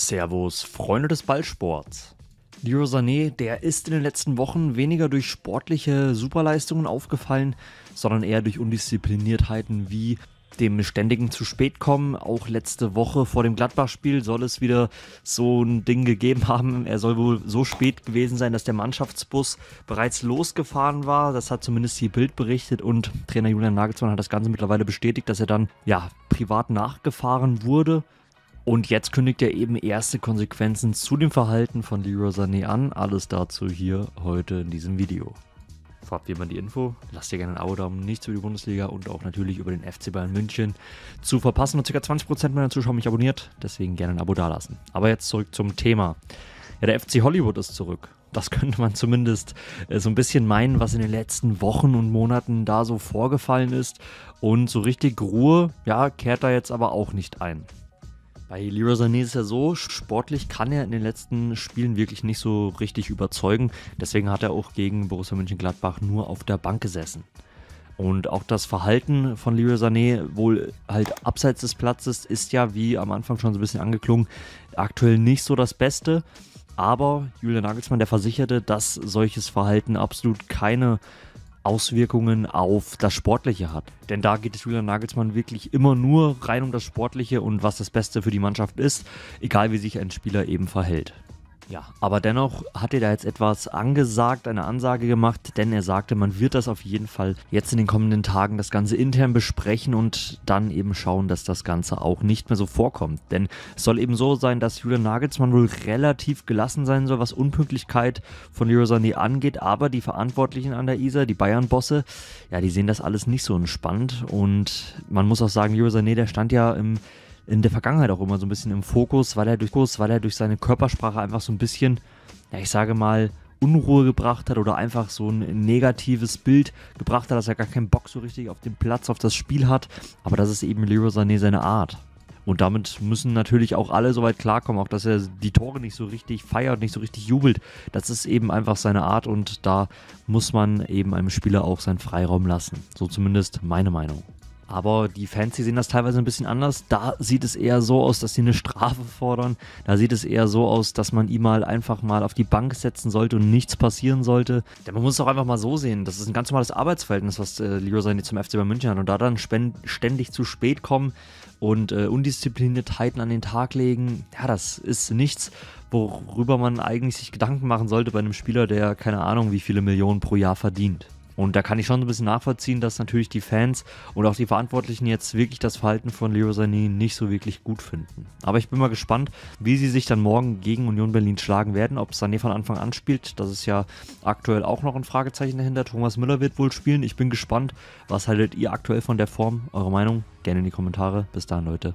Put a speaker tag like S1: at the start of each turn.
S1: Servus, Freunde des Ballsports. Leroy Sané, der ist in den letzten Wochen weniger durch sportliche Superleistungen aufgefallen, sondern eher durch Undiszipliniertheiten wie dem ständigen zu spät kommen. Auch letzte Woche vor dem Gladbach-Spiel soll es wieder so ein Ding gegeben haben. Er soll wohl so spät gewesen sein, dass der Mannschaftsbus bereits losgefahren war. Das hat zumindest die Bild berichtet und Trainer Julian Nagelsmann hat das Ganze mittlerweile bestätigt, dass er dann ja privat nachgefahren wurde. Und jetzt kündigt er eben erste Konsequenzen zu dem Verhalten von Leroy Sané an. Alles dazu hier heute in diesem Video. Vorab wie immer die Info. Lasst ihr gerne ein Abo da, um nichts über die Bundesliga und auch natürlich über den FC Bayern München zu verpassen. Und ca. 20% meiner Zuschauer mich abonniert, deswegen gerne ein Abo dalassen. Aber jetzt zurück zum Thema. Ja, der FC Hollywood ist zurück. Das könnte man zumindest äh, so ein bisschen meinen, was in den letzten Wochen und Monaten da so vorgefallen ist. Und so richtig Ruhe, ja, kehrt da jetzt aber auch nicht ein. Bei Leroy Sané ist es ja so, sportlich kann er in den letzten Spielen wirklich nicht so richtig überzeugen. Deswegen hat er auch gegen Borussia Mönchengladbach nur auf der Bank gesessen. Und auch das Verhalten von Leroy Sané, wohl halt abseits des Platzes, ist ja, wie am Anfang schon so ein bisschen angeklungen, aktuell nicht so das Beste. Aber Julian Nagelsmann, der versicherte, dass solches Verhalten absolut keine Auswirkungen auf das Sportliche hat. Denn da geht es Julian Nagelsmann wirklich immer nur rein um das Sportliche und was das Beste für die Mannschaft ist, egal wie sich ein Spieler eben verhält. Ja, aber dennoch hat er da jetzt etwas angesagt, eine Ansage gemacht, denn er sagte, man wird das auf jeden Fall jetzt in den kommenden Tagen das Ganze intern besprechen und dann eben schauen, dass das Ganze auch nicht mehr so vorkommt. Denn es soll eben so sein, dass Julian Nagelsmann wohl relativ gelassen sein soll, was Unpünktlichkeit von Leroy angeht, aber die Verantwortlichen an der ISA, die Bayern-Bosse, ja, die sehen das alles nicht so entspannt und man muss auch sagen, Leroy der stand ja im in der Vergangenheit auch immer so ein bisschen im Fokus, weil er durch, weil er durch seine Körpersprache einfach so ein bisschen, ja, ich sage mal, Unruhe gebracht hat oder einfach so ein negatives Bild gebracht hat, dass er gar keinen Bock so richtig auf den Platz, auf das Spiel hat. Aber das ist eben Leroy Sané seine Art. Und damit müssen natürlich auch alle soweit klarkommen, auch dass er die Tore nicht so richtig feiert, nicht so richtig jubelt. Das ist eben einfach seine Art und da muss man eben einem Spieler auch seinen Freiraum lassen. So zumindest meine Meinung. Aber die Fans, die sehen das teilweise ein bisschen anders. Da sieht es eher so aus, dass sie eine Strafe fordern. Da sieht es eher so aus, dass man ihn mal einfach mal auf die Bank setzen sollte und nichts passieren sollte. Denn man muss es auch einfach mal so sehen. Das ist ein ganz normales Arbeitsverhältnis, was äh, Leroy Sané zum FC Bayern München hat. Und da dann ständig zu spät kommen und äh, Undiszipliniertheiten an den Tag legen, ja, das ist nichts, worüber man eigentlich sich Gedanken machen sollte bei einem Spieler, der keine Ahnung, wie viele Millionen pro Jahr verdient. Und da kann ich schon ein bisschen nachvollziehen, dass natürlich die Fans und auch die Verantwortlichen jetzt wirklich das Verhalten von Leroy Sané nicht so wirklich gut finden. Aber ich bin mal gespannt, wie sie sich dann morgen gegen Union Berlin schlagen werden, ob Sané von Anfang an spielt. Das ist ja aktuell auch noch ein Fragezeichen dahinter. Thomas Müller wird wohl spielen. Ich bin gespannt. Was haltet ihr aktuell von der Form? Eure Meinung? Gerne in die Kommentare. Bis dahin, Leute.